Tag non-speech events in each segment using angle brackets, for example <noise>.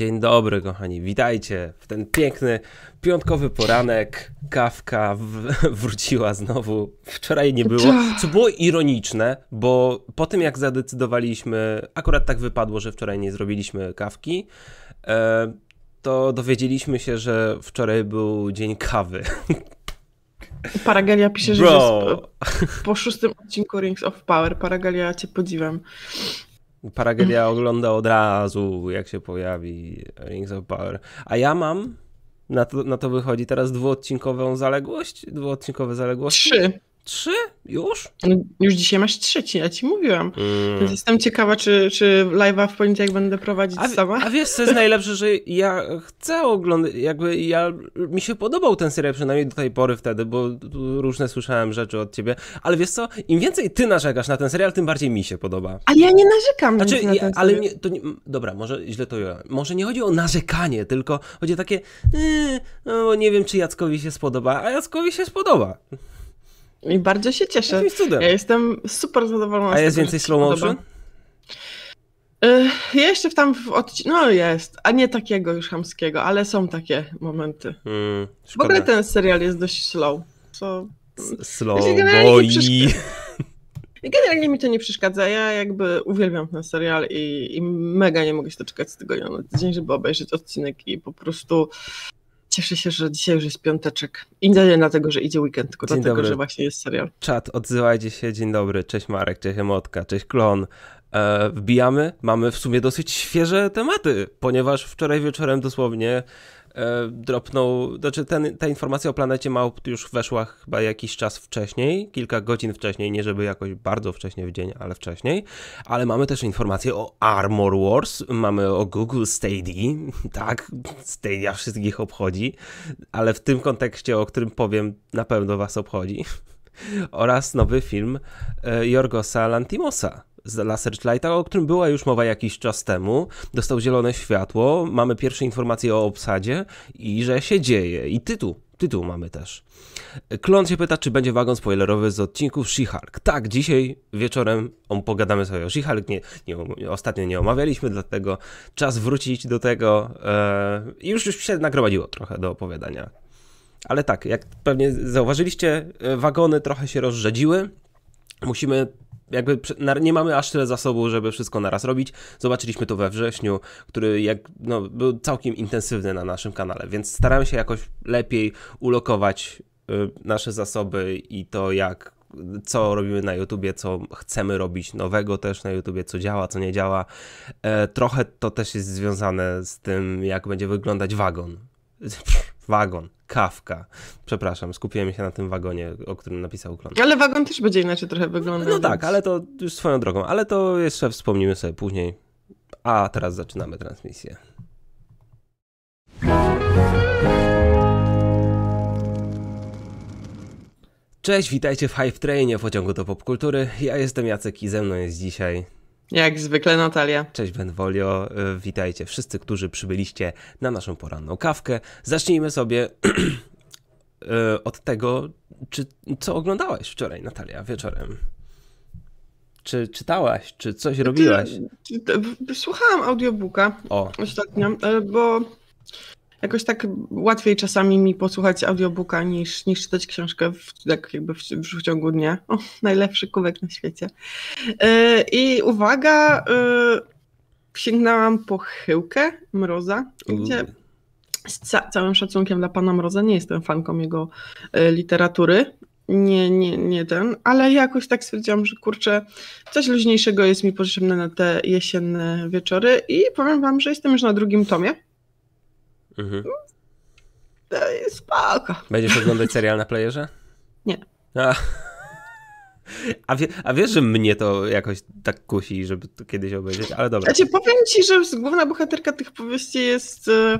Dzień dobry, kochani. Witajcie w ten piękny piątkowy poranek. Kawka <laughs> wróciła znowu. Wczoraj nie było, tak. co było ironiczne, bo po tym jak zadecydowaliśmy, akurat tak wypadło, że wczoraj nie zrobiliśmy kawki, e, to dowiedzieliśmy się, że wczoraj był dzień kawy. <laughs> Paragalia pisze, że że po, po szóstym odcinku Rings of Power. Paragalia, cię podziwiam. Paragedia ogląda od razu, jak się pojawi Rings of Power. A ja mam, na to, na to wychodzi teraz dwuodcinkową zaległość? Dwuodcinkowe zaległości? Trzy. Trzy? Już? No, już dzisiaj masz trzeci, ja ci mówiłam. Mm. Więc jestem ciekawa, czy, czy live'a w poniedziałek będę prowadzić a, sama. A wiesz, co jest <laughs> najlepsze, że ja chcę oglądać, jakby ja, mi się podobał ten serial, przynajmniej do tej pory wtedy, bo różne słyszałem rzeczy od ciebie, ale wiesz co, im więcej ty narzekasz na ten serial, tym bardziej mi się podoba. Ale ja nie narzekam znaczy, na ten ale Nie, to nie, dobra, może źle to Może nie chodzi o narzekanie, tylko chodzi o takie, yy, no, nie wiem, czy Jackowi się spodoba, a Jackowi się spodoba. I bardzo się cieszę. jest cudem. Ja jestem super zadowolona. A jest tego, więcej slow motion? Yy, ja jeszcze w tam w odcinku. No jest, a nie takiego już hamskiego, ale są takie momenty. Hmm, w ogóle ten serial jest dość slow. So... Slow boi. <laughs> generalnie mi to nie przeszkadza. Ja jakby uwielbiam ten serial i, i mega nie mogę się doczekać z tego, na tydzień, żeby obejrzeć odcinek i po prostu Cieszę się, że dzisiaj już jest piąteczek. I nie dlatego, że idzie weekend, tylko Dzień dlatego, dobry. że właśnie jest serial. Czat, odzywajcie się. Dzień dobry. Cześć Marek, cześć Emotka, cześć Klon. E, wbijamy. Mamy w sumie dosyć świeże tematy, ponieważ wczoraj wieczorem dosłownie E, dropnął, znaczy ten, ta informacja o planecie Małp już weszła chyba jakiś czas wcześniej, kilka godzin wcześniej, nie żeby jakoś bardzo wcześnie w dzień, ale wcześniej, ale mamy też informacje o Armor Wars, mamy o Google Stadia, <laughs> tak, Stadia wszystkich obchodzi, ale w tym kontekście, o którym powiem, na pewno was obchodzi, <laughs> oraz nowy film Jorgosa e, Lantimosa dla Searchlighta, o którym była już mowa jakiś czas temu. Dostał zielone światło, mamy pierwsze informacje o obsadzie i że się dzieje. I tytuł tytuł mamy też. Klon się pyta, czy będzie wagon spoilerowy z odcinków She-Hulk. Tak, dzisiaj wieczorem om pogadamy sobie o She-Hulk. Nie, nie, ostatnio nie omawialiśmy, dlatego czas wrócić do tego. E, już, już się nagromadziło trochę do opowiadania. Ale tak, jak pewnie zauważyliście, e, wagony trochę się rozrzedziły musimy jakby nie mamy aż tyle zasobu, żeby wszystko naraz robić. Zobaczyliśmy to we wrześniu, który jak, no, był całkiem intensywny na naszym kanale, więc staramy się jakoś lepiej ulokować y, nasze zasoby i to jak co robimy na YouTubie, co chcemy robić nowego też na YouTubie, co działa, co nie działa. E, trochę to też jest związane z tym, jak będzie wyglądać wagon. <laughs> wagon, kawka. Przepraszam, skupiłem się na tym wagonie, o którym napisał klon. Ale wagon też będzie inaczej trochę wyglądał. No, tak, ale to już swoją drogą, ale to jeszcze wspomnimy sobie później. A teraz zaczynamy transmisję. Cześć, witajcie w Hive Trainie w pociągu do popkultury. Ja jestem Jacek i ze mną jest dzisiaj jak zwykle Natalia. Cześć Benvolio, y, witajcie wszyscy, którzy przybyliście na naszą poranną kawkę. Zacznijmy sobie <clears throat> y, od tego, czy, co oglądałaś wczoraj, Natalia, wieczorem. Czy czytałaś, czy coś znaczy, robiłaś? słuchałam audiobooka o. ostatnio, y, bo jakoś tak łatwiej czasami mi posłuchać audiobooka niż, niż czytać książkę w, tak jakby w, w, ciągu dnia. <laughs> O, najlepszy kubek na świecie. E, I uwaga, e, sięgnęłam po chyłkę Mroza, mm. gdzie z ca całym szacunkiem dla pana Mroza nie jestem fanką jego e, literatury. Nie, nie, nie ten, ale jakoś tak stwierdziłam, że kurczę, coś luźniejszego jest mi potrzebne na te jesienne wieczory i powiem wam, że jestem już na drugim tomie. Mhm. No, spoko. Będziesz oglądać serial na playerze? <laughs> Nie. A, a, wie, a wiesz, że mnie to jakoś tak kusi, żeby to kiedyś obejrzeć, ale dobra. Znaczy, powiem ci, że główna bohaterka tych powieści jest... E,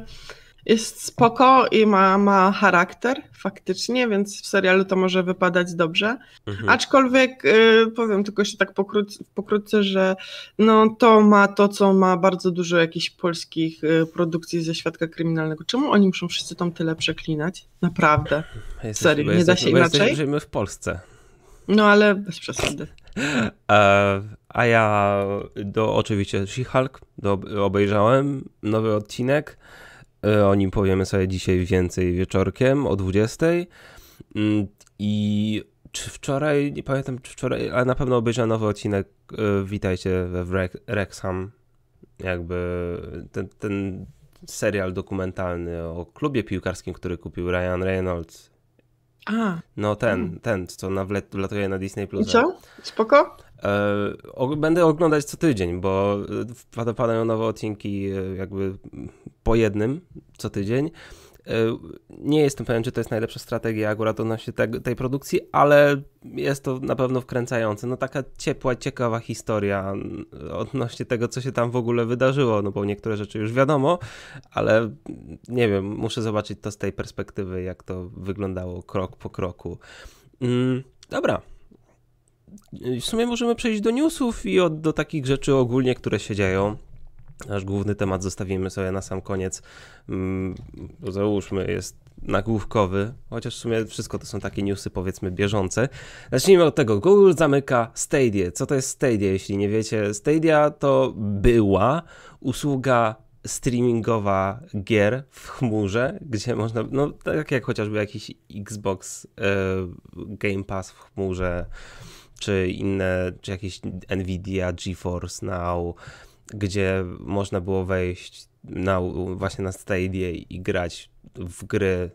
jest spoko i ma, ma charakter faktycznie, więc w serialu to może wypadać dobrze. Mhm. Aczkolwiek y, powiem tylko się tak pokrótce, pokrótce, że no, to ma to, co ma bardzo dużo jakichś polskich y, produkcji ze świadka kryminalnego. Czemu oni muszą wszyscy tam tyle przeklinać? Naprawdę. Jesteśmy, Serio, nie da się inaczej? Jesteśmy, żyjemy w Polsce. No ale bez przesady. A, e, a ja do oczywiście She-Hulk obejrzałem nowy odcinek. E, o nim powiemy sobie dzisiaj więcej wieczorkiem o 20. Mm, I czy wczoraj, nie pamiętam czy wczoraj, ale na pewno obejrzałem nowy odcinek e, Witajcie w Rexham. Jakby ten, ten serial dokumentalny o klubie piłkarskim, który kupił Ryan Reynolds. A. No ten, mm. ten, co na wle- latuje na Disney Plus. I co? Spoko? E, będę oglądać co tydzień, bo e, wpadają nowe odcinki e, jakby po jednym co tydzień. Nie jestem pewien, czy to jest najlepsza strategia akurat odnośnie tej produkcji, ale jest to na pewno wkręcające. No taka ciepła, ciekawa historia odnośnie tego, co się tam w ogóle wydarzyło, no bo niektóre rzeczy już wiadomo, ale nie wiem, muszę zobaczyć to z tej perspektywy, jak to wyglądało krok po kroku. Mm, dobra, Y, w sumie możemy przejść do newsów i od, do takich rzeczy ogólnie, które się dzieją. Nasz główny temat zostawimy sobie na sam koniec. Mm, załóżmy, jest nagłówkowy, chociaż w sumie wszystko to są takie newsy, powiedzmy, bieżące. Zacznijmy od tego. Google zamyka Stadia. Co to jest Stadia, jeśli nie wiecie? Stadia to była usługa streamingowa gier w chmurze, gdzie można, no tak jak chociażby jakiś Xbox e, Game Pass w chmurze, czy inne, czy jakieś Nvidia, GeForce Now, gdzie można było wejść na, właśnie na Stadia i grać w gry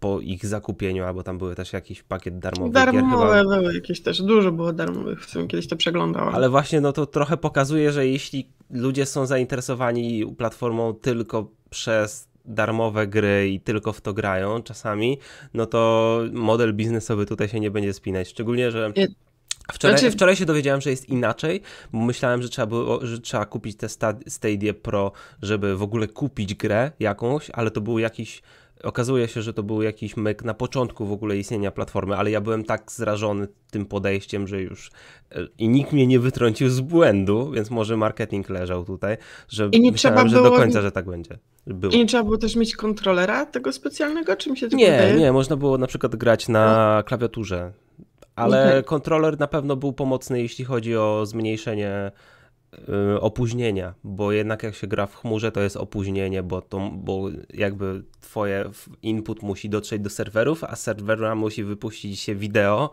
po ich zakupieniu, albo tam były też jakiś pakiet darmowych Darmowe gier, chyba... jakieś też, dużo było darmowych, w tym kiedyś to przeglądałem. Ale właśnie no to trochę pokazuje, że jeśli ludzie są zainteresowani platformą tylko przez darmowe gry i tylko w to grają czasami, no to model biznesowy tutaj się nie będzie spinać. Szczególnie, że. Wczoraj, znaczy... wczoraj się dowiedziałem, że jest inaczej, bo myślałem, że trzeba, było, że trzeba kupić te Stadia Pro, żeby w ogóle kupić grę jakąś, ale to był jakiś Okazuje się, że to był jakiś myk na początku w ogóle istnienia platformy, ale ja byłem tak zrażony tym podejściem, że już e, i nikt mnie nie wytrącił z błędu, więc może marketing leżał tutaj, że I nie było... do końca, że tak będzie. I nie trzeba było też mieć kontrolera tego specjalnego, czy mi się to Nie, wydaje? nie, można było na przykład grać na no. klawiaturze, ale okay. kontroler na pewno był pomocny, jeśli chodzi o zmniejszenie Y, opóźnienia, bo jednak jak się gra w chmurze, to jest opóźnienie, bo, to, bo jakby twoje input musi dotrzeć do serwerów, a serwera musi wypuścić się wideo,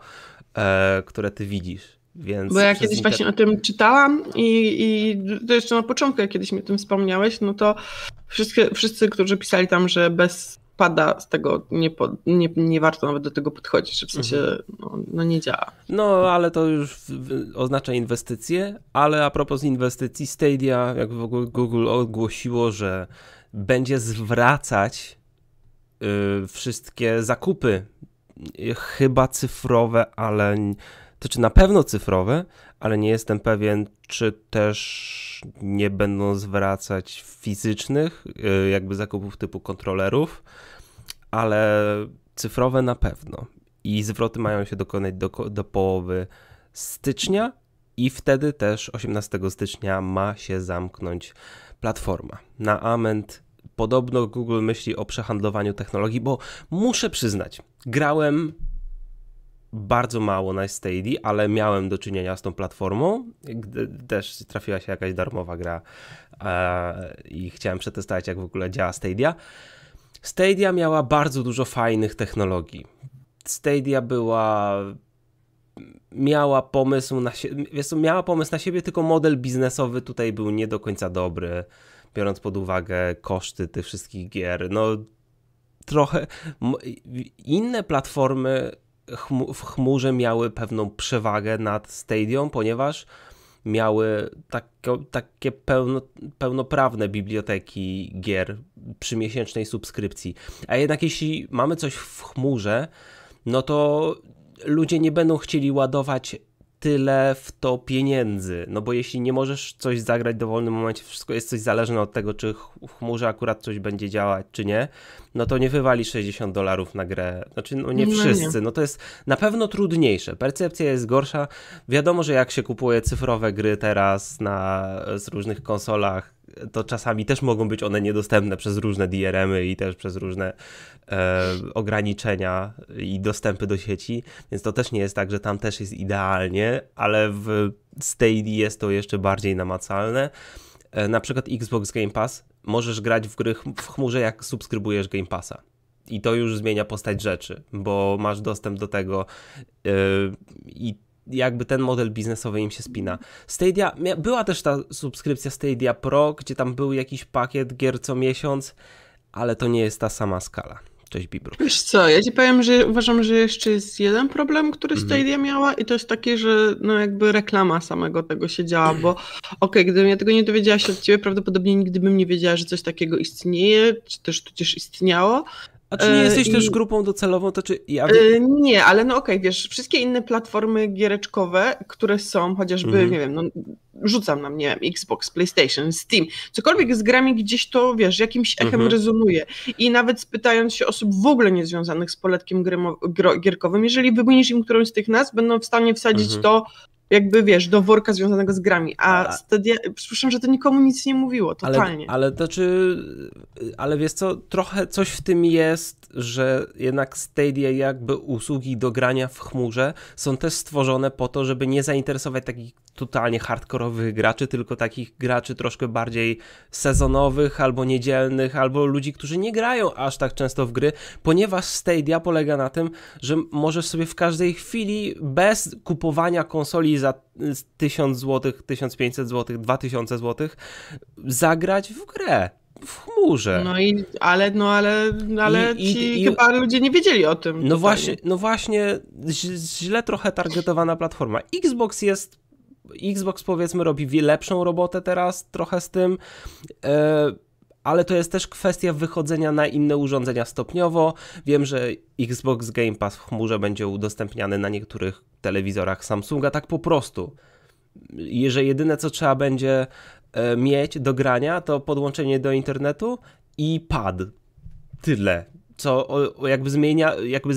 e, które ty widzisz. Więc Bo ja kiedyś inter... właśnie o tym czytałam i, i to jeszcze na początku, jak kiedyś mi o tym wspomniałeś, no to wszyscy, wszyscy, którzy pisali tam, że bez pada z tego, nie, po, nie, nie warto nawet do tego podchodzić, w sensie mhm. no, no nie działa. No ale to już oznacza inwestycje, ale a propos inwestycji, Stadia, jak w ogóle Google ogłosiło, że będzie zwracać y, wszystkie zakupy, y, chyba cyfrowe, ale to czy na pewno cyfrowe, ale nie jestem pewien, czy też nie będą zwracać fizycznych, y, jakby zakupów typu kontrolerów, ale cyfrowe na pewno. I zwroty mają się dokonać do, do połowy stycznia, i wtedy też 18 stycznia ma się zamknąć platforma. Na Ament podobno Google myśli o przehandlowaniu technologii, bo muszę przyznać, grałem bardzo mało na Stadia, ale miałem do czynienia z tą platformą. Gdy też trafiła się jakaś darmowa gra e, i chciałem przetestować, jak w ogóle działa Stadia. Stadia miała bardzo dużo fajnych technologii. Stadia była miała pomysł na siebie, miała pomysł na siebie, tylko model biznesowy tutaj był nie do końca dobry, biorąc pod uwagę koszty tych wszystkich gier. No trochę inne platformy w chmurze miały pewną przewagę nad Stadium, ponieważ miały takie pełno, pełnoprawne biblioteki gier przy miesięcznej subskrypcji. A jednak jeśli mamy coś w chmurze, no to ludzie nie będą chcieli ładować tyle w to pieniędzy. No bo jeśli nie możesz coś zagrać w dowolnym momencie, wszystko jest coś zależne od tego, czy w chmurze akurat coś będzie działać, czy nie, no to nie wywali 60 dolarów na grę. Znaczy, no, no, no nie wszyscy. No to jest na pewno trudniejsze. Percepcja jest gorsza. Wiadomo, że jak się kupuje cyfrowe gry teraz na, z różnych konsolach, to czasami też mogą być one niedostępne przez różne DRM-y i też przez różne e, ograniczenia i dostępy do sieci, więc to też nie jest tak, że tam też jest idealnie, ale w Stadia jest to jeszcze bardziej namacalne. E, na przykład Xbox Game Pass możesz grać w gry w chmurze, jak subskrybujesz Game Passa i to już zmienia postać rzeczy, bo masz dostęp do tego yy, i jakby ten model biznesowy im się spina. Stadia, była też ta subskrypcja Stadia Pro, gdzie tam był jakiś pakiet gier co miesiąc, ale to nie jest ta sama skala. Cześć Bibru. Wiesz co, ja ci powiem, że uważam, że jeszcze jest jeden problem, który mhm. Stadia miała i to jest takie, że no jakby reklama samego tego się działa, bo <clears throat> okej, okay, gdybym ja tego nie dowiedziała się od ciebie, prawdopodobnie nigdy bym nie wiedziała, że coś takiego istnieje, czy też tudzież istniało, a czy nie e, jesteś też grupą docelową, to czy ja... E, nie, ale no okej, okay, wiesz, wszystkie inne platformy giereczkowe, które są chociażby, mm. nie wiem, no, rzucam na mnie Xbox, PlayStation, Steam, cokolwiek z grami gdzieś to, wiesz, jakimś echem mm -hmm. rezonuje. I nawet spytając się osób w ogóle niezwiązanych z poletkiem gierkowym, jeżeli wymienisz im którąś z tych nas, będą w stanie wsadzić mm -hmm. to jakby wiesz, do worka związanego z grami, a Stadia, przypuszczam, że to nikomu nic nie mówiło, totalnie. Ale, ale to czy, ale wiesz co, trochę coś w tym jest, że jednak Stadia jakby usługi do grania w chmurze są też stworzone po to, żeby nie zainteresować takich totalnie hardkorowych graczy, tylko takich graczy troszkę bardziej sezonowych albo niedzielnych, albo ludzi, którzy nie grają aż tak często w gry, ponieważ Stadia polega na tym, że możesz sobie w każdej chwili bez kupowania konsoli za 1000 zł, 1500 zł, 2000 zł zagrać w grę w chmurze. No i, ale, no ale, ale I, ci i, chyba i, ludzie nie wiedzieli o tym. No właśnie, no właśnie, źle trochę targetowana platforma. Xbox jest, Xbox powiedzmy robi lepszą robotę teraz trochę z tym. Yy, ale to jest też kwestia wychodzenia na inne urządzenia stopniowo. Wiem, że Xbox Game Pass w chmurze będzie udostępniany na niektórych telewizorach Samsunga, tak po prostu. Jeżeli jedyne co trzeba będzie e, mieć do grania to podłączenie do internetu i pad. Tyle co jakby zmienia, jakby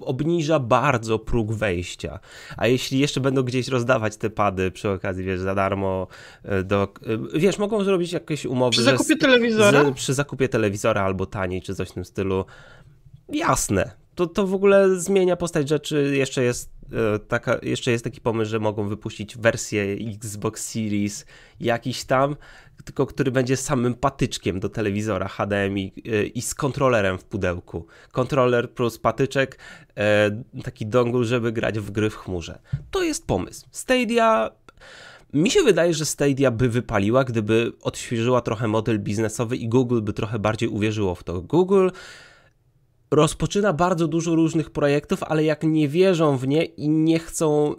obniża bardzo próg wejścia. A jeśli jeszcze będą gdzieś rozdawać te pady przy okazji, wiesz, za darmo e, do, e, wiesz, mogą zrobić jakieś umowy. Przy zakupie z, telewizora? Z, przy zakupie telewizora albo taniej, czy coś w tym stylu. Jasne, to, to w ogóle zmienia postać rzeczy. Jeszcze jest, e, taka, jeszcze jest taki pomysł, że mogą wypuścić wersję Xbox Series jakiś tam, tylko który będzie samym patyczkiem do telewizora HDMI e, i z kontrolerem w pudełku. Kontroler plus patyczek, e, taki dongle, żeby grać w gry w chmurze. To jest pomysł. Stadia mi się wydaje, że Stadia by wypaliła, gdyby odświeżyła trochę model biznesowy i Google by trochę bardziej uwierzyło w to. Google rozpoczyna bardzo dużo różnych projektów, ale jak nie wierzą w nie i nie chcą,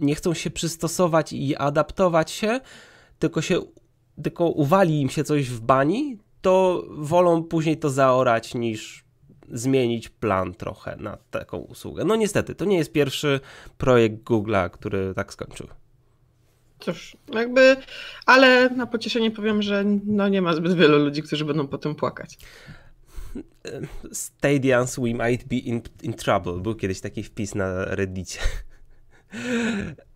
nie chcą się przystosować i adaptować się, tylko się tylko uwali im się coś w bani, to wolą później to zaorać niż zmienić plan trochę na taką usługę. No niestety, to nie jest pierwszy projekt Google'a, który tak skończył. Cóż, jakby, ale na pocieszenie powiem, że no nie ma zbyt wielu ludzi, którzy będą potem płakać. Stadiums we might be in, in trouble. Był kiedyś taki wpis na Reddicie.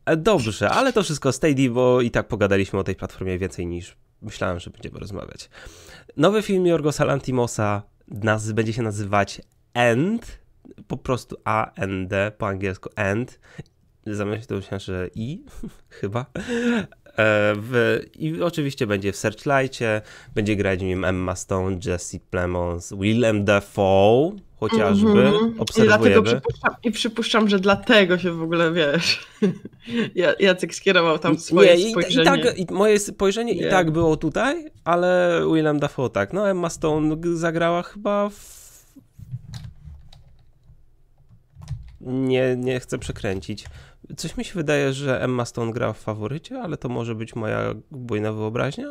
E, dobrze, ale to wszystko stadium, bo i tak pogadaliśmy o tej platformie więcej niż myślałem, że będziemy rozmawiać. Nowy film Jorgosa Lantimosa będzie się nazywać End, po prostu A-N-D, po angielsku End. Zamyślił się, że I, <laughs> chyba. E, w, I oczywiście będzie w Searchlightie, będzie grać w nim Emma Stone, Jesse Plemons, Willem Dafoe chociażby, mm-hmm. obserwujemy. I, przypuszczam, I przypuszczam, że dlatego się w ogóle, wiesz, <laughs> Jacek skierował tam swoje Nie, spojrzenie. I, i tak, i moje spojrzenie Nie. i tak było tutaj, ale Willem Dafoe tak. No Emma Stone zagrała chyba w nie, nie chcę przekręcić. Coś mi się wydaje, że Emma Stone gra w faworycie, ale to może być moja bujna wyobraźnia?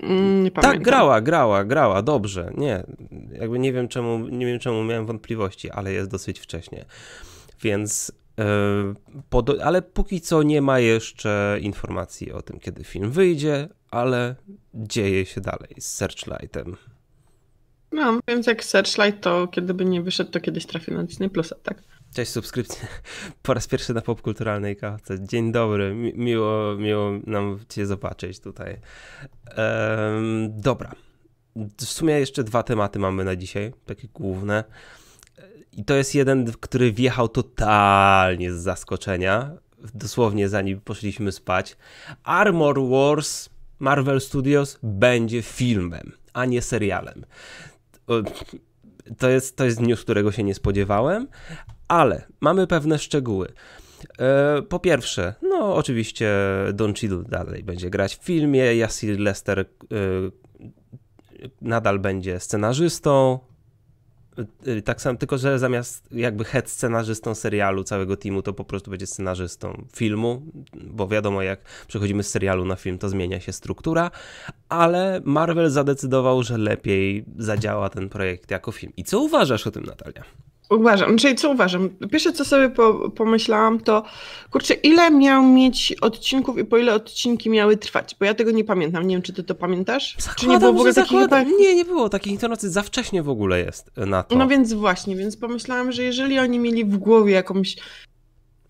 Mm, nie tak, pamiętam. Tak, grała, grała, grała, dobrze. Nie, jakby nie wiem czemu, nie wiem czemu miałem wątpliwości, ale jest dosyć wcześnie. Więc e, pod, ale póki co nie ma jeszcze informacji o tym, kiedy film wyjdzie, ale dzieje się dalej z Searchlightem. No, więc jak Searchlight, to kiedy by nie wyszedł, to kiedyś trafi na Disney Plusa, tak? Cześć, subskrypcji <laughs> Po raz pierwszy na popkulturalnej kawce. Dzień dobry, Mi miło, miło nam Cię zobaczyć tutaj. Ehm, dobra. W sumie jeszcze dwa tematy mamy na dzisiaj, takie główne. I to jest jeden, który wjechał totalnie z zaskoczenia, dosłownie zanim poszliśmy spać. Armor Wars Marvel Studios będzie filmem, a nie serialem. To jest, to jest news, którego się nie spodziewałem, ale mamy pewne szczegóły. E, po pierwsze, no oczywiście Don Cheadle dalej będzie grać w filmie, Yasir Lester e, nadal będzie scenarzystą, e, tak samo, tylko że zamiast jakby head scenarzystą serialu całego teamu, to po prostu będzie scenarzystą filmu, bo wiadomo, jak przechodzimy z serialu na film, to zmienia się struktura, ale Marvel zadecydował, że lepiej zadziała ten projekt jako film. I co uważasz o tym, Natalia? Uważam, czyli co uważam? Pierwsze, co sobie po, pomyślałam, to kurczę, ile miał mieć odcinków i po ile odcinki miały trwać? Bo ja tego nie pamiętam. Nie wiem, czy ty to pamiętasz? Zakładam, czy nie było w ogóle takich chyba... Tak- nie, nie było takiej informacji. Za wcześnie w ogóle jest na to. No więc właśnie, więc pomyślałam, że jeżeli oni mieli w głowie jakąś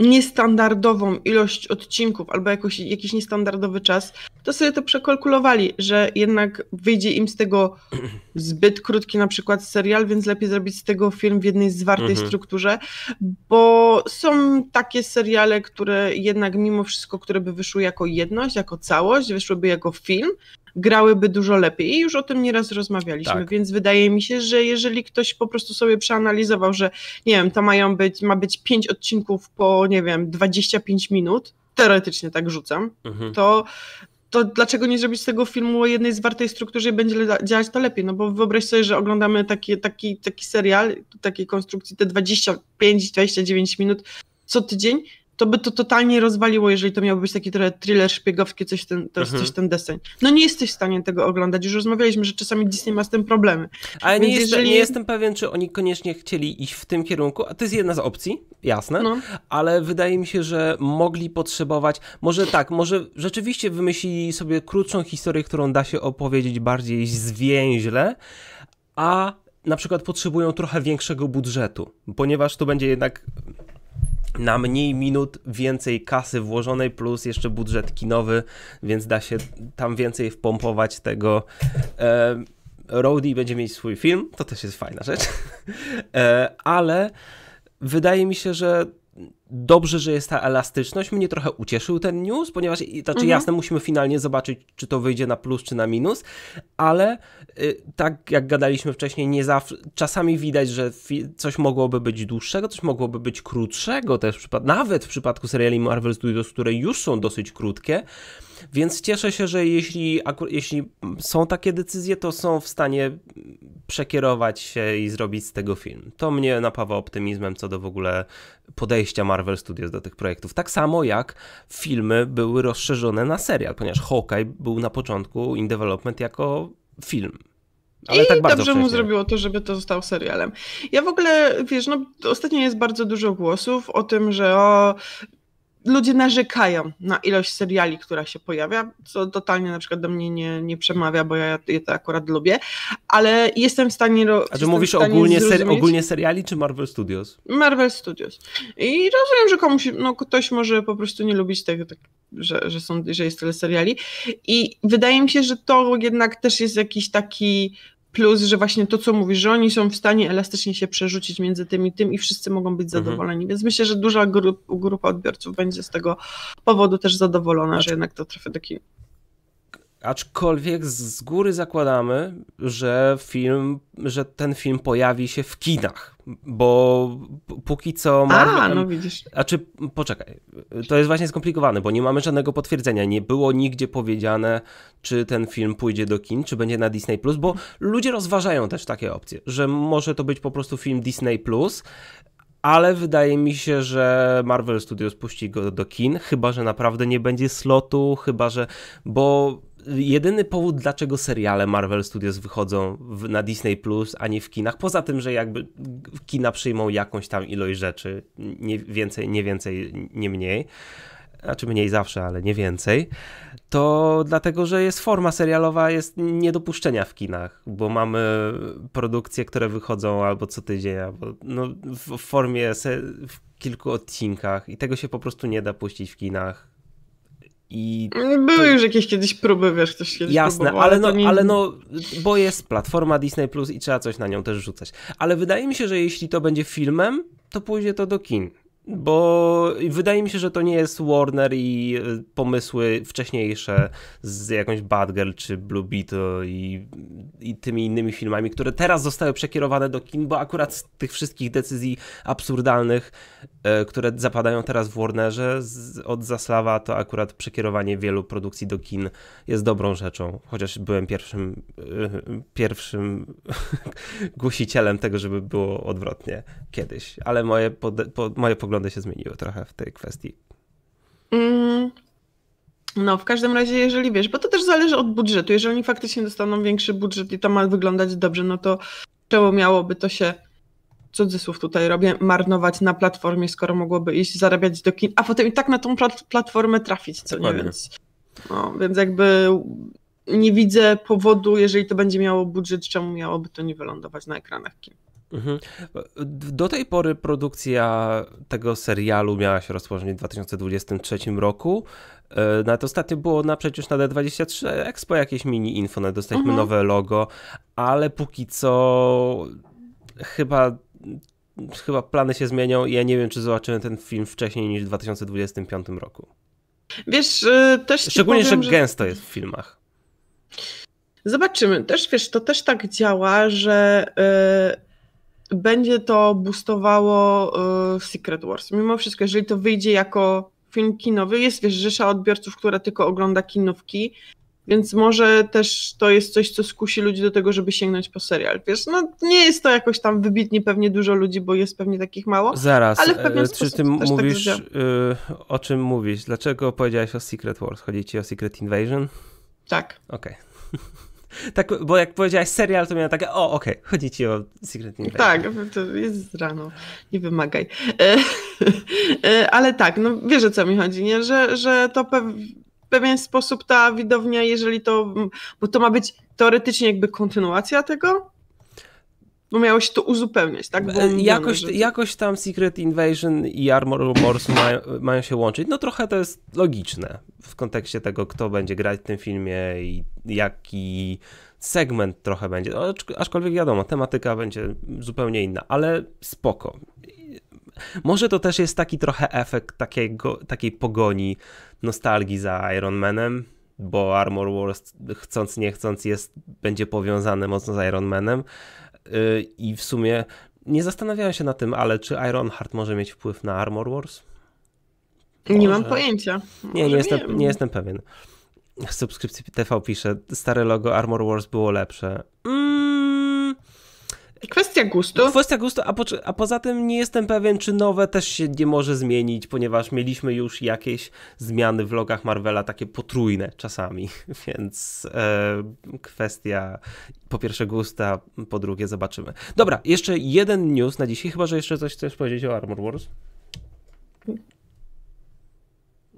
niestandardową ilość odcinków albo jakoś, jakiś niestandardowy czas, to sobie to przekalkulowali, że jednak wyjdzie im z tego <clears throat> zbyt krótki na przykład serial, więc lepiej zrobić z tego film w jednej zwartej mhm. strukturze, bo są takie seriale, które jednak mimo wszystko, które by wyszły jako jedność, jako całość, wyszłyby jako film, grałyby dużo lepiej. I już o tym nieraz rozmawialiśmy, tak. więc wydaje mi się, że jeżeli ktoś po prostu sobie przeanalizował, że nie wiem, to mają być, ma być pięć odcinków po, nie wiem, 25 minut, teoretycznie tak rzucam, mhm. to to dlaczego nie zrobić z tego filmu o jednej zwartej strukturze i będzie działać to lepiej? No bo wyobraź sobie, że oglądamy taki, taki, taki serial, takiej konstrukcji, te 25-29 minut co tydzień, to by to totalnie rozwaliło, jeżeli to miałby być taki trochę thriller szpiegowski, coś ten, to jest mhm. coś ten deseń. No nie jesteś w stanie tego oglądać, już rozmawialiśmy, że czasami Disney ma z tym problemy. Ale nie, jest, nie jestem pewien, czy oni koniecznie chcieli iść w tym kierunku, a to jest jedna z opcji, jasne, no. ale wydaje mi się, że mogli potrzebować, może tak, może rzeczywiście wymyślili sobie krótszą historię, którą da się opowiedzieć bardziej zwięźle, a na przykład potrzebują trochę większego budżetu, ponieważ to będzie jednak na mniej minut więcej kasy włożonej, plus jeszcze budżet kinowy, więc da się tam więcej wpompować tego. E, Rowdy będzie mieć swój film, to też jest fajna rzecz, <laughs> e, ale wydaje mi się, że dobrze, że jest ta elastyczność. Mnie trochę ucieszył ten news, ponieważ znaczy mhm. jasne, musimy finalnie zobaczyć, czy to wyjdzie na plus, czy na minus, ale y, tak jak gadaliśmy wcześniej, nie zawsze, czasami widać, że coś mogłoby być dłuższego, coś mogłoby być krótszego też, nawet w przypadku seriali Marvel Studios, które już są dosyć krótkie, więc cieszę się, że jeśli, jeśli są takie decyzje, to są w stanie przekierować się i zrobić z tego film. To mnie napawa optymizmem co do w ogóle podejścia Marvel Studios do tych projektów. Tak samo jak filmy były rozszerzone na serial, ponieważ Hawkeye był na początku in development jako film. Ale I tak bardzo dobrze mu zrobiło to, żeby to został serialem. Ja w ogóle, wiesz, no ostatnio jest bardzo dużo głosów o tym, że o, ludzie narzekają na ilość seriali, która się pojawia, co totalnie na przykład do mnie nie, nie przemawia, bo ja je to akurat lubię, ale jestem w stanie. A czy mówisz ogólnie, ser, ogólnie seriali czy Marvel Studios? Marvel Studios. I rozumiem, że komuś, no, ktoś może po prostu nie lubić tego, tak, że, że, są, że jest tyle seriali. I wydaje mi się, że to jednak też jest jakiś taki plus, że właśnie to, co mówisz, że oni są w stanie elastycznie się przerzucić między tym i tym i wszyscy mogą być mhm. zadowoleni, mhm. więc myślę, że duża grup, grupa odbiorców będzie z tego powodu też zadowolona, znaczy- że jednak to trafia do kin. Aczkolwiek z góry zakładamy, że film, że ten film pojawi się w kinach, bo póki co Marvel... A, no widzisz. A czy, poczekaj, to jest właśnie skomplikowane, bo nie mamy żadnego potwierdzenia, nie było nigdzie powiedziane, czy ten film pójdzie do kin, czy będzie na Disney+, Plus, bo ludzie rozważają też takie opcje, że może to być po prostu film Disney+, Plus, ale wydaje mi się, że Marvel Studios puści go do kin, chyba że naprawdę nie będzie slotu, chyba że, bo jedyny powód, dlaczego seriale Marvel Studios wychodzą w, na Disney Plus, a nie w kinach, poza tym, że jakby kina przyjmą jakąś tam ilość rzeczy, nie więcej, nie więcej, nie mniej, znaczy mniej zawsze, ale nie więcej, to dlatego, że jest forma serialowa, jest niedopuszczenia w kinach, bo mamy produkcje, które wychodzą albo co tydzień, albo no, w formie, w kilku odcinkach i tego się po prostu nie da puścić w kinach i Były to... już jakieś kiedyś próby, wiesz, ktoś kiedyś Jasne, próbował, ale, no, nie... ale no, bo jest platforma Disney Plus i trzeba coś na nią też rzucać. Ale wydaje mi się, że jeśli to będzie filmem, to pójdzie to do kin. Bo wydaje mi się, że to nie jest Warner i y, pomysły wcześniejsze z jakąś Bad Girl czy Blue Beetle i, i tymi innymi filmami, które teraz zostały przekierowane do kin, bo akurat z tych wszystkich decyzji absurdalnych E, które zapadają teraz w Warnerze. Od Zaslawa to akurat przekierowanie wielu produkcji do kin jest dobrą rzeczą, chociaż byłem pierwszym, e, pierwszym <laughs> głosicielem tego, żeby było odwrotnie kiedyś, ale moje, po, moje poglądy się zmieniły trochę w tej kwestii. Mm. No, w każdym razie, jeżeli wiesz, bo to też zależy od budżetu. Jeżeli oni faktycznie dostaną większy budżet i to ma wyglądać dobrze, no to czemu miałoby to się cudzysłów tutaj robię, marnować na platformie, skoro mogłoby iść zarabiać do kin, a potem i tak na tą plat platformę trafić, co Dokładnie. nie, więc, no, więc jakby nie widzę powodu, jeżeli to będzie miało budżet, czemu miałoby to nie wylądować na ekranach kin. Mhm. Do tej pory produkcja tego serialu miała się rozpocząć w 2023 roku. E, na to ostatnio było na przecież na D23 Expo jakieś mini info, dostaliśmy mhm. nowe logo, ale póki co chyba chyba plany się zmienią i ja nie wiem, czy zobaczymy ten film wcześniej niż w 2025 roku. Wiesz, y, też Szczególnie, powiem, że, że gęsto jest w filmach. Zobaczymy. Też wiesz, to też tak działa, że y, będzie to boostowało y, Secret Wars. Mimo wszystko, jeżeli to wyjdzie jako film kinowy, jest wiesz, rzesza odbiorców, która tylko ogląda kinówki więc może też to jest coś, co skusi ludzi do tego, żeby sięgnąć po serial. Wiesz, no nie jest to jakoś tam wybitnie pewnie dużo ludzi, bo jest pewnie takich mało. Zaraz, ale w pewnym e, czy ty tak mówisz, tak y, o czym mówisz? Dlaczego powiedziałeś o Secret Wars? Chodzi ci o Secret Invasion? Tak. Okej. Okay. <laughs> tak, bo jak powiedziałeś serial, to miałem takie, o okej, okay, chodzi ci o Secret Invasion. Tak, to jest rano, nie wymagaj. E, <laughs> e, ale tak, no wiesz o co mi chodzi, nie? Że, że to pewnie pewien sposób ta widownia, jeżeli to, bo to ma być teoretycznie jakby kontynuacja tego, bo miało się to uzupełniać, tak? E, jakoś, jakoś, tam Secret Invasion i Armor Wars mają, mają, się łączyć. No trochę to jest logiczne w kontekście tego, kto będzie grać w tym filmie i jaki segment trochę będzie. Aczkolwiek wiadomo, tematyka będzie zupełnie inna, ale spoko może to też jest taki trochę efekt takiego, takiej pogoni, nostalgii za Iron Manem, bo Armor Wars chcąc nie chcąc jest, będzie powiązane mocno z Iron Manem yy, i w sumie nie zastanawiałem się na tym, ale czy Iron Heart może mieć wpływ na Armor Wars? Może. Nie mam pojęcia. Może nie, nie jestem, nie jestem pewien. W subskrypcji TV pisze, stare logo Armor Wars było lepsze. Mm Kwestia gustu. Kwestia gustu, a, po, a, poza tym nie jestem pewien, czy nowe też się nie może zmienić, ponieważ mieliśmy już jakieś zmiany w logach Marvela, takie potrójne czasami, <laughs> więc e, kwestia po pierwsze gusta, po drugie zobaczymy. Dobra, jeszcze jeden news na dzisiaj, chyba że jeszcze coś chcesz powiedzieć o Armor Wars.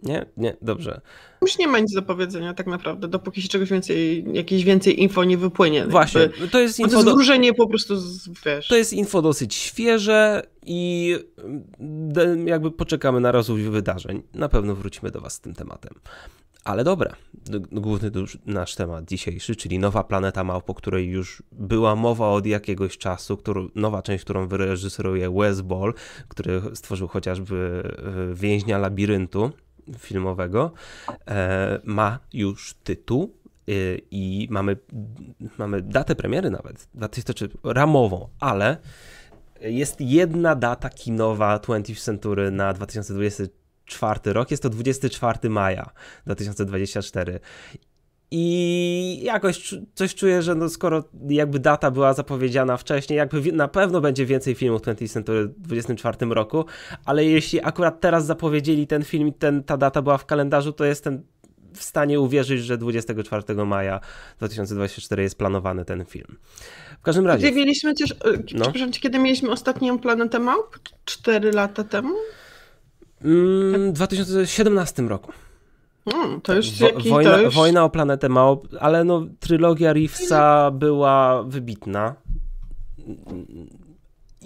Nie? Nie, dobrze. Już nie ma nic do powiedzenia tak naprawdę, dopóki się czegoś więcej, jakieś więcej info nie wypłynie. Właśnie, jakby, to jest info... To jest do... po prostu, wiesz... To jest info dosyć świeże i jakby poczekamy na rozwój wydarzeń. Na pewno wrócimy do Was z tym tematem. Ale dobra, główny nasz temat dzisiejszy, czyli nowa planeta Małp, o której już była mowa od jakiegoś czasu, którą, nowa część, którą wyreżyseruje Wes Ball, który stworzył chociażby e, Więźnia Labiryntu, filmowego e, ma już tytuł e, i mamy, mamy datę premiery nawet, znaczy ramową, ale jest jedna data kinowa 20th Century na 2024 rok, jest to 24 maja 2024 i jakoś coś czuję, że no skoro jakby data była zapowiedziana wcześniej, jakby na pewno będzie więcej filmów w 20 Century w 2024 roku, ale jeśli akurat teraz zapowiedzieli ten film i ten, ta data była w kalendarzu, to jestem w stanie uwierzyć, że 24 maja 2024 jest planowany ten film. W każdym razie. Kiedy mieliśmy też, e, no. kiedy mieliśmy ostatnią planetę małp? 4 lata temu? Mm, 2017 roku. Hmm, to tak, już Wo jaki, wojna, to już... wojna o planetę Małp, ale no trylogia Reevesa była wybitna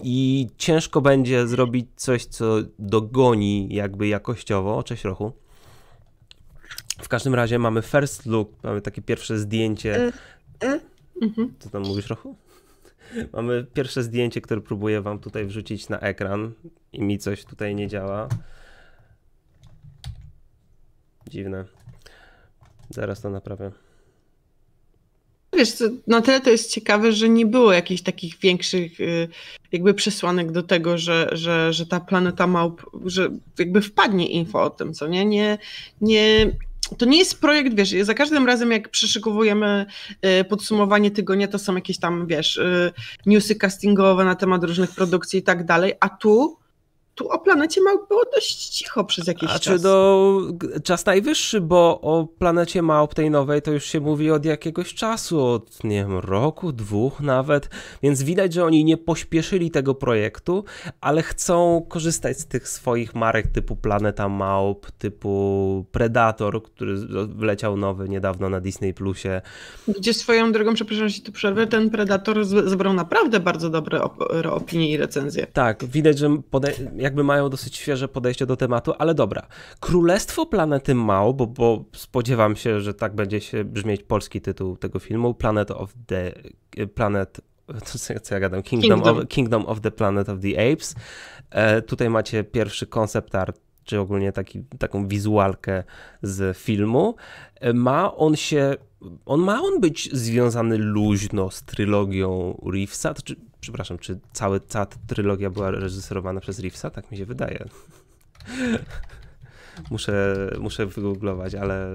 i ciężko będzie zrobić coś, co dogoni jakby jakościowo. Cześć Rochu. W każdym razie mamy first look, mamy takie pierwsze zdjęcie. Y, y, mhm. Co tam mówisz Rochu? Mamy pierwsze zdjęcie, które próbuję wam tutaj wrzucić na ekran i mi coś tutaj nie działa. Dziwne. Zaraz to naprawię. Wiesz, na tyle to jest ciekawe, że nie było jakichś takich większych y, jakby przesłanek do tego, że, że, że ta planeta małp, że jakby wpadnie info o tym, co nie? nie, nie to nie jest projekt, wiesz, za każdym razem jak przeszykowujemy y, podsumowanie tygodnia, to są jakieś tam, wiesz, y, newsy castingowe na temat różnych produkcji i tak dalej, a tu tu o planecie Małp było dość cicho przez jakiś A czas. Czy do, czas najwyższy, bo o planecie Małp tej nowej to już się mówi od jakiegoś czasu, od nie wiem, roku, dwóch nawet, więc widać, że oni nie pośpieszyli tego projektu, ale chcą korzystać z tych swoich marek typu Planeta Małp, typu Predator, który wleciał nowy niedawno na Disney Plusie. Gdzie swoją drogą, przepraszam, że tu przerwę, ten Predator zebrał naprawdę bardzo dobre op opinie i recenzje. Tak, widać, że podaj jakby mają dosyć świeże podejście do tematu, ale dobra. Królestwo Planety Mał, bo, bo spodziewam się, że tak będzie się brzmieć polski tytuł tego filmu, Planet of the... E, Planet co, <laughs> co ja gadam, Kingdom, Kingdom. Of, Kingdom of the Planet of the Apes. E, tutaj macie pierwszy koncept art, czy ogólnie taki, taką wizualkę z filmu. E, ma on się, on ma on być związany luźno z trylogią Reevesa, to czy, przepraszam, czy cały, cała ta trylogia była reżyserowana przez Reevesa? Tak mi się wydaje. <laughs> muszę, muszę wygooglować, ale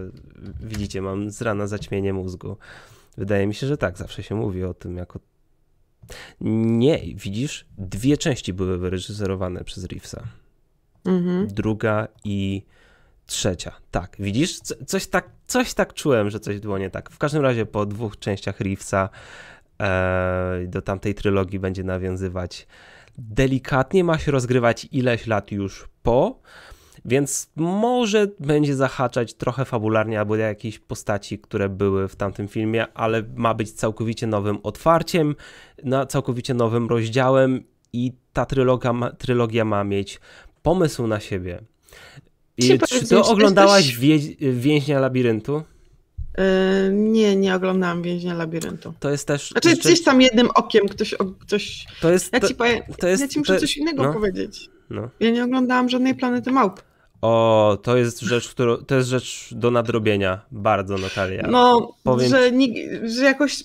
widzicie, mam z rana zaćmienie mózgu. Wydaje mi się, że tak, zawsze się mówi o tym jako... Nie, widzisz, dwie części były wyreżyserowane przez Reevesa. Mhm. Druga i trzecia. Tak, widzisz? Coś tak, coś tak czułem, że coś było nie tak. W każdym razie po dwóch częściach Reevesa E, do tamtej trylogii będzie nawiązywać. Delikatnie ma się rozgrywać ileś lat już po, więc może będzie zahaczać trochę fabularnie albo jakieś postaci, które były w tamtym filmie, ale ma być całkowicie nowym otwarciem, na całkowicie nowym rozdziałem i ta trylogia, trylogia ma mieć pomysł na siebie. I czy ty oglądałaś jesteś... Więźnia Labiryntu? nie, nie oglądałam Więźnia Labiryntu. To jest też... Znaczy jeszcze... gdzieś tam jednym okiem ktoś... ktoś... To jest, ja, ci to, powiem, to jest, ja ci muszę to... coś innego no, powiedzieć. No. Ja nie oglądałam żadnej Planety Małp. O, to jest rzecz, którą, to jest rzecz do nadrobienia. Bardzo, Natalia. No, powiem... że, że jakoś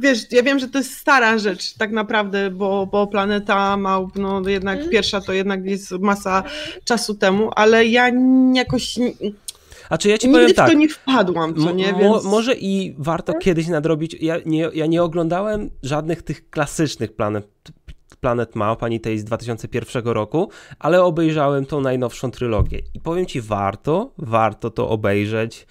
wiesz, ja wiem, że to jest stara rzecz tak naprawdę, bo, bo planeta małp, no jednak mm. pierwsza to jednak jest masa czasu temu, ale ja jakoś czy ja ci Nigdy powiem tak. w to tak. nie wpadłam, co nie? Więc... Mo może i warto kiedyś nadrobić, ja nie, ja nie oglądałem żadnych tych klasycznych planet, Planet Małp, ani tej z 2001 roku, ale obejrzałem tą najnowszą trylogię i powiem ci, warto, warto to obejrzeć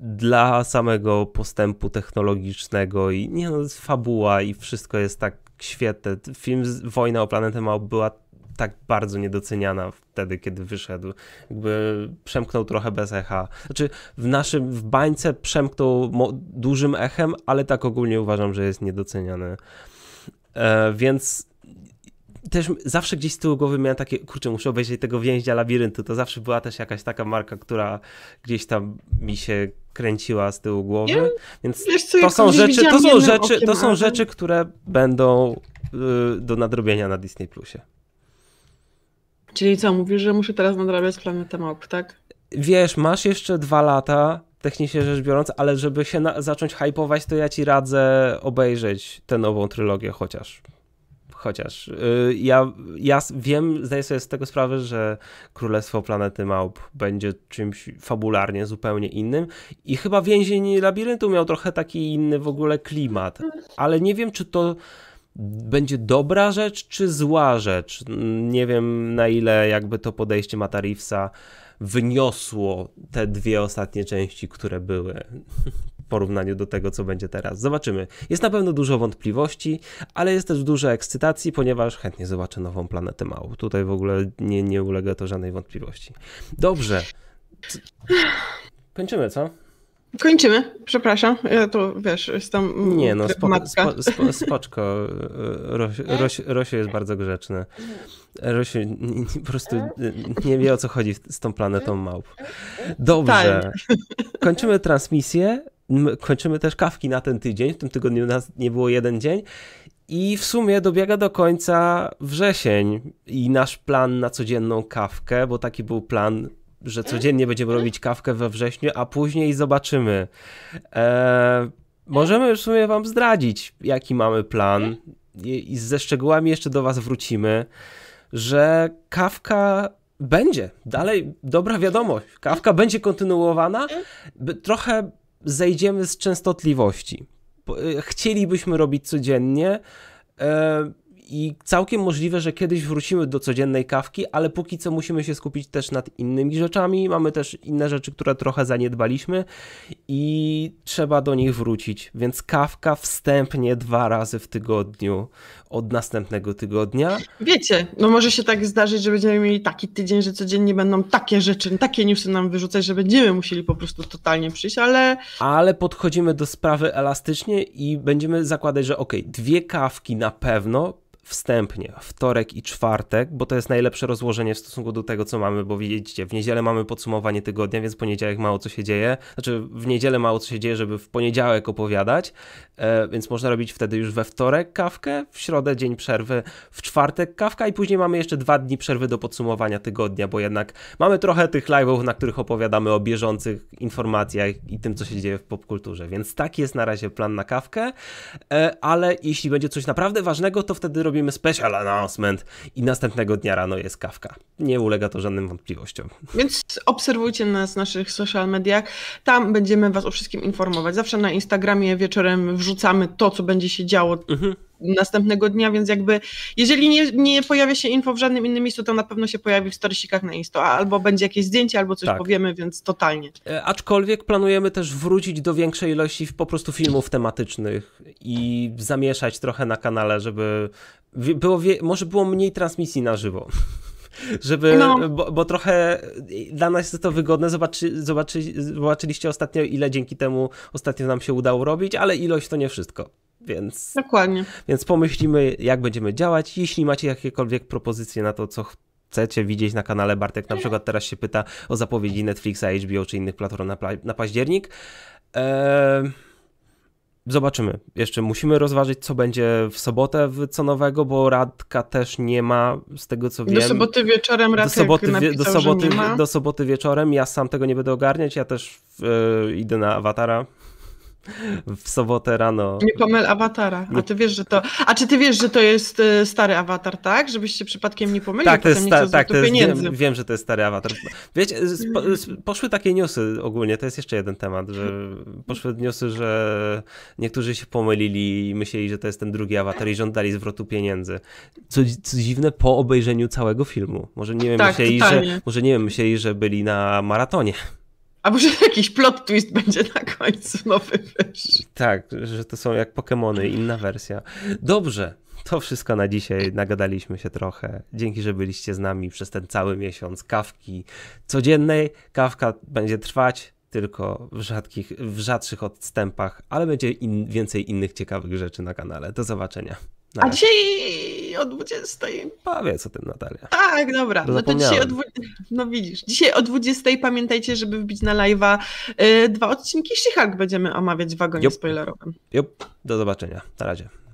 dla samego postępu technologicznego i nie no, fabuła i wszystko jest tak świetne. Film Wojna o planetę Małp była tak bardzo niedoceniana wtedy, kiedy wyszedł. Jakby przemknął trochę bez echa. Znaczy w naszym, w bańce przemknął dużym echem, ale tak ogólnie uważam, że jest niedoceniany. E, więc też zawsze gdzieś z tyłu głowy miałem takie, kurczę, muszę obejrzeć tego więźnia labiryntu. To zawsze była też jakaś taka marka, która gdzieś tam mi się kręciła z tyłu głowy. Więc co, to, są rzeczy, to są rzeczy, to są rzeczy, które będą y, do nadrobienia na Disney Plusie. Czyli co, mówisz, że muszę teraz nadrabiać planetę małp, tak? Wiesz, masz jeszcze dwa lata, technicznie rzecz biorąc, ale żeby się zacząć hypować, to ja ci radzę obejrzeć tę nową trylogię chociaż. Chociaż. Yy, ja, ja wiem, zdaję sobie z tego sprawę, że Królestwo Planety Małp będzie czymś fabularnie zupełnie innym i chyba Więzień Labiryntu miał trochę taki inny w ogóle klimat, mm. ale nie wiem, czy to będzie dobra rzecz czy zła rzecz. Nie wiem na ile jakby to podejście Matarifsa wyniosło te dwie ostatnie części, które były w porównaniu do tego, co będzie teraz. Zobaczymy. Jest na pewno dużo wątpliwości, ale jest też dużo ekscytacji, ponieważ chętnie zobaczę nową planetę Mału. Tutaj w ogóle nie, nie ulega to żadnej wątpliwości. Dobrze. Kończymy, co? Kończymy, przepraszam. Ja to wiesz, jestem. Mm, nie, no, spo, spo, spo, spoczko. E, Roś, e? Roś, jest bardzo grzeczny. Rosio po prostu e? nie wie o co chodzi z tą planetą małp. Dobrze. Kończymy transmisję. Kończymy też kawki na ten tydzień. W tym tygodniu nas nie było jeden dzień. I w sumie dobiega do końca wrzesień i nasz plan na codzienną kawkę, bo taki był plan że codziennie będziemy robić kawkę we wrześniu, a później zobaczymy. E, możemy w sumie Wam zdradzić, jaki mamy plan, i, i ze szczegółami jeszcze do Was wrócimy, że kawka będzie. Dalej dobra wiadomość. Kawka będzie kontynuowana. Trochę zejdziemy z częstotliwości. Y, chcielibyśmy robić codziennie. E, i całkiem możliwe, że kiedyś wrócimy do codziennej kawki, ale póki co musimy się skupić też nad innymi rzeczami. Mamy też inne rzeczy, które trochę zaniedbaliśmy i trzeba do nich wrócić. Więc kawka wstępnie dwa razy w tygodniu od następnego tygodnia. Wiecie, no może się tak zdarzyć, że będziemy mieli taki tydzień, że codziennie będą takie rzeczy, takie newsy nam wyrzucać, że będziemy musieli po prostu totalnie przyjść, ale. Ale podchodzimy do sprawy elastycznie i będziemy zakładać, że ok, dwie kawki na pewno wstępnie wtorek i czwartek, bo to jest najlepsze rozłożenie w stosunku do tego, co mamy, bo widzicie, w niedzielę mamy podsumowanie tygodnia, więc w poniedziałek mało co się dzieje. Znaczy, w niedzielę mało co się dzieje, żeby w poniedziałek opowiadać, e, więc można robić wtedy już we wtorek kawkę, w środę dzień przerwy, w czwartek kawka i później mamy jeszcze dwa dni przerwy do podsumowania tygodnia, bo jednak mamy trochę tych live'ów, na których opowiadamy o bieżących informacjach i tym, co się dzieje w popkulturze, więc taki jest na razie plan na kawkę, e, ale jeśli będzie coś naprawdę ważnego, to wtedy robimy robimy special announcement i następnego dnia rano jest kawka. Nie ulega to żadnym wątpliwościom. Więc obserwujcie nas w naszych social mediach. Tam będziemy Was o wszystkim informować. Zawsze na Instagramie wieczorem wrzucamy to, co będzie się działo. Mhm następnego dnia, więc jakby jeżeli nie, nie pojawia się info w żadnym innym miejscu, to na pewno się pojawi w storysikach na Insta, albo będzie jakieś zdjęcie, albo coś tak. powiemy, więc totalnie. E, aczkolwiek planujemy też wrócić do większej ilości po prostu filmów tematycznych i zamieszać trochę na kanale, żeby było, może było mniej transmisji na żywo <laughs> żeby, no. bo, bo, trochę dla nas jest to wygodne. Zobaczy, zobaczy, zobaczyliście ostatnio, ile dzięki temu ostatnio nam się udało robić, ale ilość to nie wszystko. Więc, Dokładnie. Więc pomyślimy, jak będziemy działać. Jeśli macie jakiekolwiek propozycje na to, co chcecie widzieć na kanale Bartek, na przykład teraz się pyta o zapowiedzi Netflixa, HBO czy innych platform na, na październik. Eee, zobaczymy. Jeszcze musimy rozważyć, co będzie w sobotę w co nowego, bo Radka też nie ma, z tego co wiem. Do soboty wieczorem Radka do soboty, napisał, do soboty, do soboty wieczorem, ja sam tego nie będę ogarniać, ja też yy, idę na awatara, w sobotę rano. Nie pomyl awatara. A ty wiesz, że to. A czy ty wiesz, że to jest e, stary awatar, tak? Żebyście przypadkiem nie pomylił. Tak, to jest stary, tak, to jest, wiem, wiem, że to jest stary awatar. Wiecie, poszły takie newsy ogólnie, to jest jeszcze jeden temat, że poszły newsy, że niektórzy się pomylili i myśleli, że to jest ten drugi awatar i żądali zwrotu pieniędzy. Co, co dziwne po obejrzeniu całego filmu. Może nie wiem, tak, myśleli, że, może nie wiem, myśleli, że byli na maratonie. A może <laughs> jakiś plot twist będzie na końcu nowy wiesz. Tak, że to są jak Pokémony, inna wersja. Dobrze, to wszystko na dzisiaj. Nagadaliśmy się trochę. Dzięki, że byliście z nami przez ten cały miesiąc kawki codziennej. Kawka będzie trwać tylko w, rzadkich, w rzadszych odstępach, ale będzie in, więcej innych ciekawych rzeczy na kanale. Do zobaczenia. A tak. dzisiaj o 20. Powiedz o tym, Natalia. Tak, dobra. No to dzisiaj o dwu... No widzisz, dzisiaj o 20 pamiętajcie, żeby wbić na live'a y, dwa odcinki Shihak będziemy omawiać w wagonie Jup. spoilerowym. Jup. Do zobaczenia. Na razie.